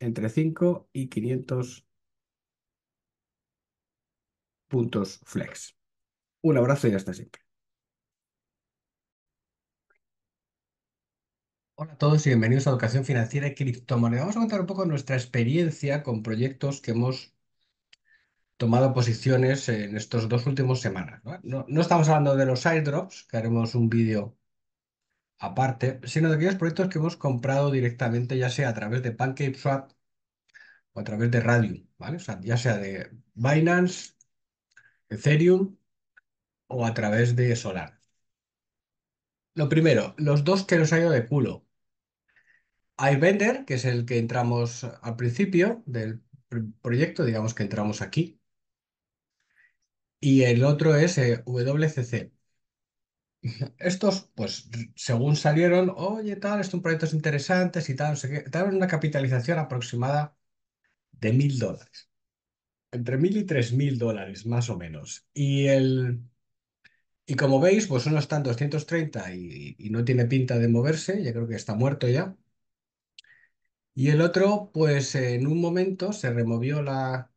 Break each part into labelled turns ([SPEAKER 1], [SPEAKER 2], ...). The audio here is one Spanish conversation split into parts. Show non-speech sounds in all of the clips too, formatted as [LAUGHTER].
[SPEAKER 1] entre 5 y 500 puntos flex. Un abrazo y hasta siempre. Hola a todos y bienvenidos a Educación Financiera y Criptomonedas. Vamos a contar un poco nuestra experiencia con proyectos que hemos tomado posiciones en estos dos últimos semanas. No, estamos hablando de los airdrops, que haremos un vídeo aparte, sino de aquellos proyectos que hemos comprado directamente, ya sea a través de PancakeSwap o a través de Radium, ¿vale? O sea, ya sea de Binance, Ethereum o a través de Solar. Lo primero, los dos que nos ha ido de culo. iVender, que es el que entramos al principio del proyecto, digamos que entramos aquí. Y el otro es eh, WCC, estos, pues, según salieron, oye, tal, estos proyectos interesantes y tal, no sé qué, una capitalización aproximada de mil dólares. Entre mil y tres mil dólares, más o menos. Y, el, y como veis, pues uno está en 230 y, y no tiene pinta de moverse, ya creo que está muerto ya. Y el otro, pues en un momento se removió la,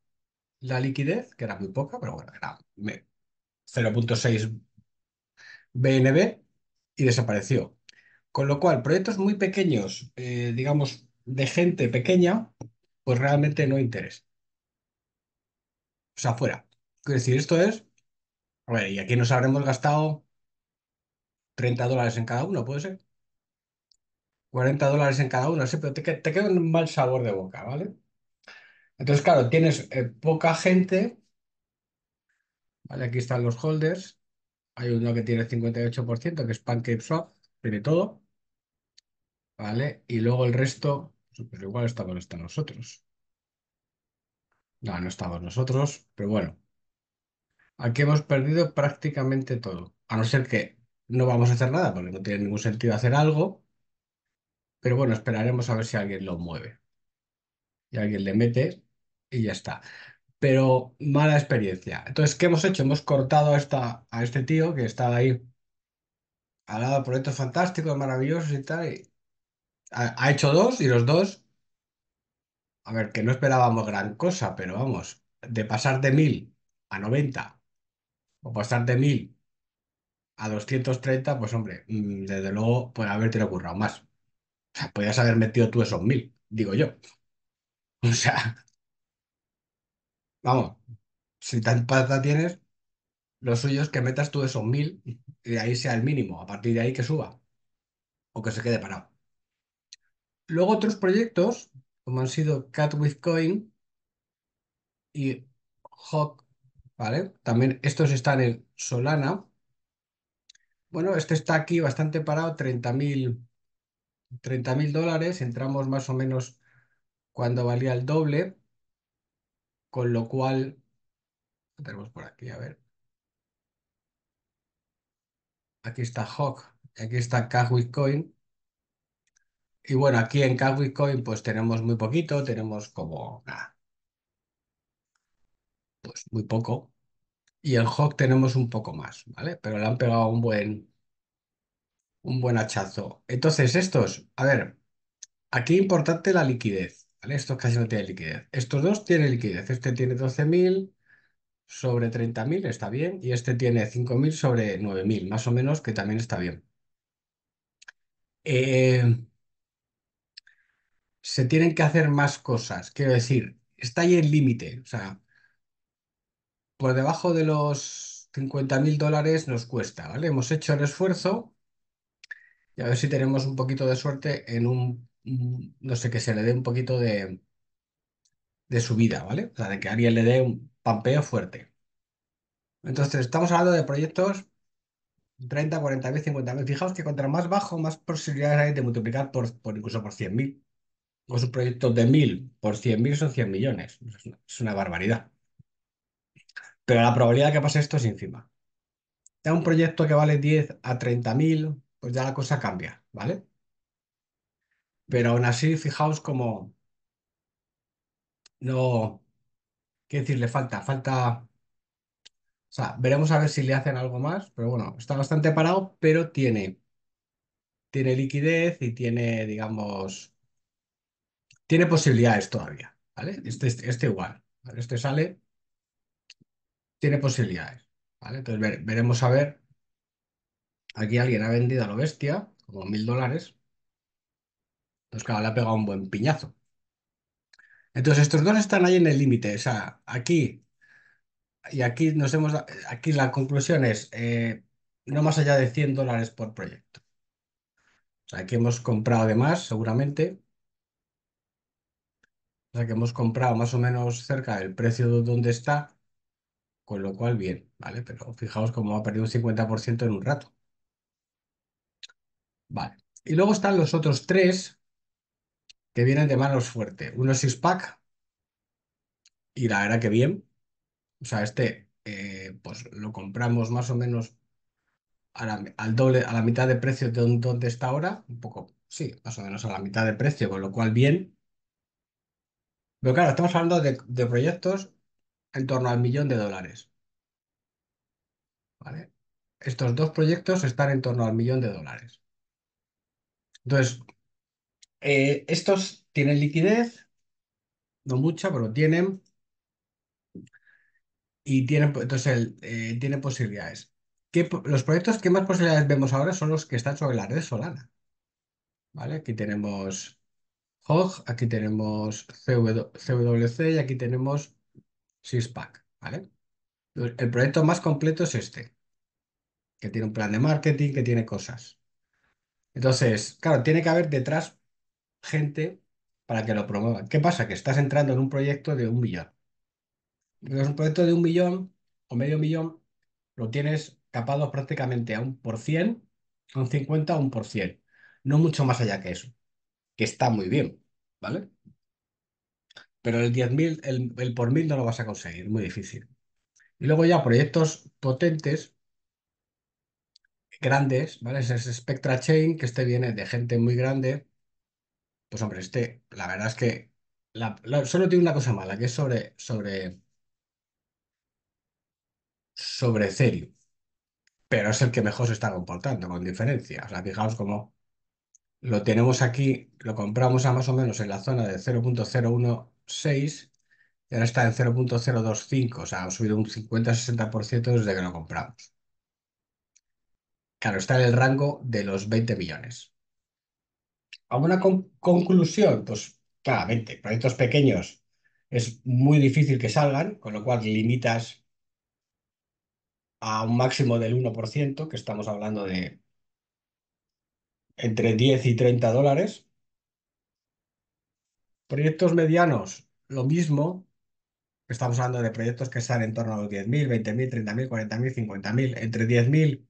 [SPEAKER 1] la liquidez, que era muy poca, pero bueno, era 0.6 BNB y desapareció. Con lo cual, proyectos muy pequeños, eh, digamos, de gente pequeña, pues realmente no interesa. O sea, fuera. Quiero decir, esto es, a ver, y aquí nos habremos gastado 30 dólares en cada uno, ¿puede ser? 40 dólares en cada uno, sí, pero te, queda un mal sabor de boca, ¿vale? Entonces, claro, tienes eh, poca gente, ¿vale? Aquí están los holders. Hay uno que tiene 58%, que es PancakeSwap, tiene todo. ¿Vale? Y luego el resto, pues igual estamos hasta nosotros. No, no estamos nosotros, pero bueno. Aquí hemos perdido prácticamente todo. A no ser que no vamos a hacer nada, porque no tiene ningún sentido hacer algo. Pero bueno, esperaremos a ver si alguien lo mueve. Y alguien le mete y ya está pero mala experiencia. Entonces, ¿qué hemos hecho? Hemos cortado a, esta, a este tío que estaba ahí al lado de proyectos fantásticos, maravillosos y tal. ha, hecho dos y los dos, a ver, que no esperábamos gran cosa, pero vamos, de pasar de 1000 a 90 o pasar de 1000 a 230, pues hombre, mm, desde luego puede haberte ocurrido más. O sea, podías haber metido tú esos 1000, digo yo. [LAUGHS] O sea, Vamos, si tan plata tienes, lo suyo es que metas tú esos mil y de ahí sea el mínimo, a partir de ahí que suba o que se quede parado. Luego otros proyectos, como han sido Cat with Coin y Hawk, ¿vale? También estos están en Solana. Bueno, este está aquí bastante parado, 30.000 mil dólares. Entramos más o menos cuando valía el doble. Con lo cual, lo tenemos por aquí, a ver. Aquí está Hawk, aquí está CashWitcoin Coin. Y bueno, aquí en CashWitcoin Coin pues tenemos muy poquito, tenemos como Pues muy poco. Y en Hawk tenemos un poco más, ¿vale? Pero le han pegado un buen, un buen hachazo. Entonces, estos, a ver, aquí importante la liquidez. Estos casi no tienen liquidez. Estos dos tienen liquidez. Este tiene 12.000 sobre 30.000, está bien. Y este tiene 5.000 sobre 9.000, más o menos, que también está bien. Eh, se tienen que hacer más cosas. Quiero decir, está ahí el límite. O sea, por debajo de los 50.000 dólares nos cuesta, ¿vale? Hemos hecho el esfuerzo y a ver si tenemos un poquito de suerte en un Mm, no sé, que se le dé un poquito de, de subida, ¿vale? O sea, de que alguien le dé un pampeo fuerte. Entonces, estamos hablando de proyectos 30, 40 mil, 50 Fijaos que contra más bajo, más posibilidades hay de multiplicar por, incluso por 100.000. mil. O sus proyectos de 1000 por 100.000 son 100 millones. Es una, barbaridad. Pero la probabilidad de que pase esto es ínfima. Ya un proyecto que vale 10 a 30.000, pues ya la cosa cambia, ¿vale? Pero aún así, fijaos como no, qué decir, le falta, falta, o sea, veremos a ver si le hacen algo más, pero bueno, está bastante parado, pero tiene, tiene liquidez y tiene, digamos, tiene posibilidades todavía, ¿vale? Este, este, este igual, Este sale, tiene posibilidades, ¿vale? Entonces veremos a ver, aquí alguien ha vendido a lo bestia, como mil dólares, entonces, pues claro, le ha pegado un buen piñazo. Entonces, estos dos están ahí en el límite. O sea, aquí y aquí nos hemos, aquí la conclusión es eh, no más allá de 100 dólares por proyecto. O sea, aquí hemos comprado de más, seguramente. O sea, que hemos comprado más o menos cerca del precio de donde está, con lo cual bien, ¿vale? Pero fijaos cómo ha perdido un 50% en un rato. Vale. Y luego están los otros tres, que vienen de manos fuerte. Uno six pack y la verdad que bien. O sea, este eh, pues lo compramos más o menos a la, al doble, a la mitad de precio de donde está ahora. Un poco, sí, más o menos a la mitad de precio, con lo cual bien. Pero claro, estamos hablando de, de proyectos en torno al millón de dólares. ¿Vale? Estos dos proyectos están en torno al millón de dólares. Entonces, eh, estos tienen liquidez, no mucha, pero tienen. Y tienen, entonces eh, posibilidades. ¿Qué, los proyectos que más posibilidades vemos ahora son los que están sobre la red Solana. ¿Vale? Aquí tenemos HOG, aquí tenemos CWC y aquí tenemos SysPack. ¿Vale? El proyecto más completo es este, que tiene un plan de marketing, que tiene cosas. Entonces, claro, tiene que haber detrás gente para que lo promuevan. ¿Qué pasa? Que estás entrando en un proyecto de un millón. Es un proyecto de un millón o medio millón, lo tienes capado prácticamente a un por cien, a un cincuenta a un por cien. No mucho más allá que eso, que está muy bien, ¿vale? Pero el 10.000, el, el por mil no lo vas a conseguir, muy difícil. Y luego ya proyectos potentes, grandes, ¿vale? Es Spectra Chain, que este viene de gente muy grande, pues hombre, este, la verdad es que solo tiene una cosa mala, que es sobre, sobre, sobre pero es el que mejor se está comportando, con diferencia. O sea, fijaos cómo lo tenemos aquí, lo compramos a más o menos en la zona de 0.016 y ahora está en 0.025, o sea, ha subido un 50-60% desde que lo compramos. Claro, está en el rango de los 20 millones a una conclusión, pues claramente, proyectos pequeños es muy difícil que salgan, con lo cual limitas a un máximo del 1%, que estamos hablando de entre 10 y 30 dólares. Proyectos medianos, lo mismo. Estamos hablando de proyectos que salen en torno a los 10.000, 20.000, 30.000, 40.000, 50.000, entre 10.000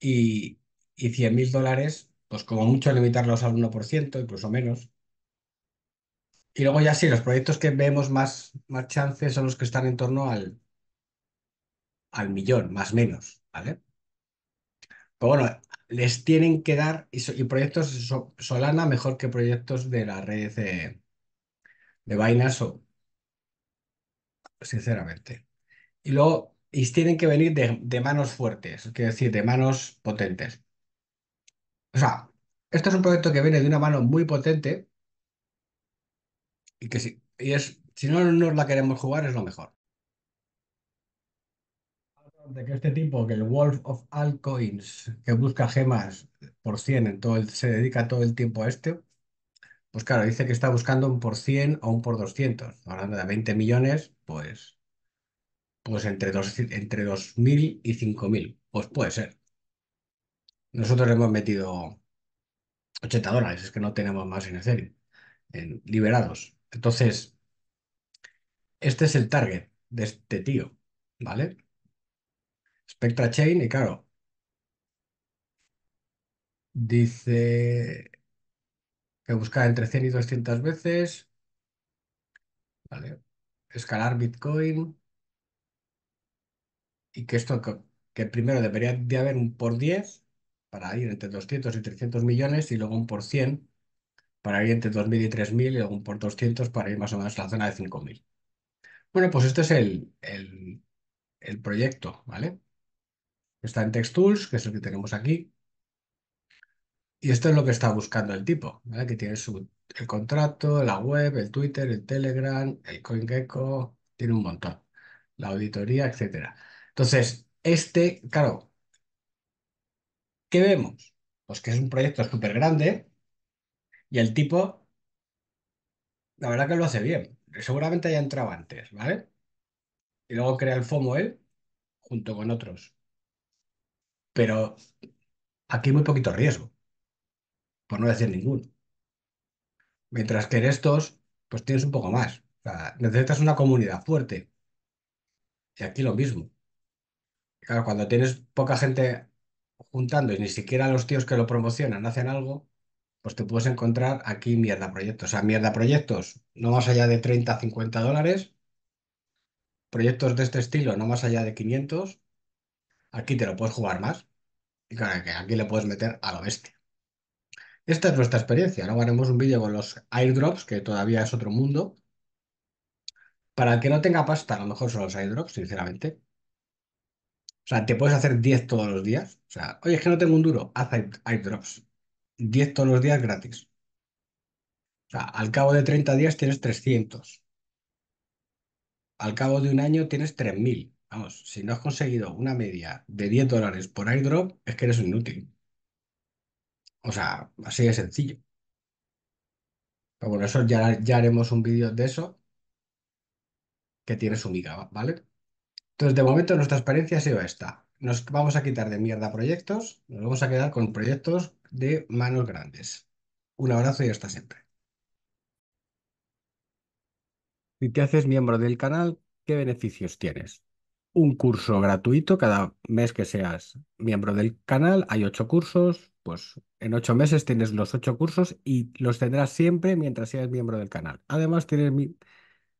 [SPEAKER 1] y, y 100.000 dólares pues como mucho limitarlos al 1%, incluso menos. Y luego ya sí, los proyectos que vemos más, más chances son los que están en torno al, al millón, más menos, ¿vale? Pero bueno, les tienen que dar, y, proyectos Solana mejor que proyectos de la red de, de o, sinceramente. Y luego, y tienen que venir de, de manos fuertes, quiero decir, de manos potentes. O sea, esto es un proyecto que viene de una mano muy potente y que si, y es, si no nos la queremos jugar es lo mejor. De que este tipo, que el Wolf of Alcoins, que busca gemas por 100, en todo se dedica todo el tiempo a este, pues claro, dice que está buscando un por 100 o un por 200. Hablando de 20 millones, pues, pues entre, dos, entre 2.000 y 5.000. Pues puede ser. Nosotros le hemos metido 80 dólares, es que no tenemos más en Ethereum, en liberados. Entonces, este es el target de este tío, ¿vale? Spectra Chain y claro, dice que buscar entre 100 y 200 veces, ¿vale? Escalar Bitcoin y que esto, que primero debería de haber un por 10 para ir entre 200 y 300 millones y luego un por 100 para ir entre 2.000 y 3.000 y luego un por 200 para ir más o menos a la zona de 5.000. Bueno, pues este es el, el, proyecto, ¿vale? Está en Text Tools, que es el que tenemos aquí. Y esto es lo que está buscando el tipo, ¿vale? Que tiene el contrato, la web, el Twitter, el Telegram, el CoinGecko, tiene un montón. La auditoría, etcétera. Entonces, este, claro, ¿Qué vemos? Pues que es un proyecto súper grande y el tipo, la verdad que lo hace bien. Seguramente haya entrado antes, ¿vale? Y luego crea el FOMO él junto con otros. Pero aquí muy poquito riesgo, por no decir ninguno. Mientras que en estos, pues tienes un poco más. necesitas una comunidad fuerte. Y aquí lo mismo. Claro, cuando tienes poca gente juntando y ni siquiera los tíos que lo promocionan hacen algo, pues te puedes encontrar aquí mierda proyectos. O sea, mierda proyectos no más allá de 30, 50 dólares. Proyectos de este estilo no más allá de 500. Aquí te lo puedes jugar más. Y claro, que aquí le puedes meter a lo bestia. Esta es nuestra experiencia. Luego ¿no? haremos un vídeo con los airdrops, que todavía es otro mundo. Para el que no tenga pasta, a lo mejor son los airdrops, sinceramente. O sea, te puedes hacer 10 todos los días. O sea, oye, es que no tengo un duro, haz airdrops. 10 todos los días gratis. O sea, al cabo de 30 días tienes 300. Al cabo de un año tienes 3.000. Vamos, si no has conseguido una media de 10 dólares por airdrop, es que eres inútil. O sea, así de sencillo. Pero bueno, eso ya, ya haremos un vídeo de eso que tienes su miga, ¿vale? Entonces, de momento nuestra experiencia ha sido esta. Nos vamos a quitar de mierda proyectos, nos vamos a quedar con proyectos de manos grandes. Un abrazo y hasta siempre. Si te haces miembro del canal, ¿qué beneficios tienes? Un curso gratuito cada mes que seas miembro del canal. Hay ocho cursos, pues en ocho meses tienes los ocho cursos y los tendrás siempre mientras seas miembro del canal. Además, tienes mi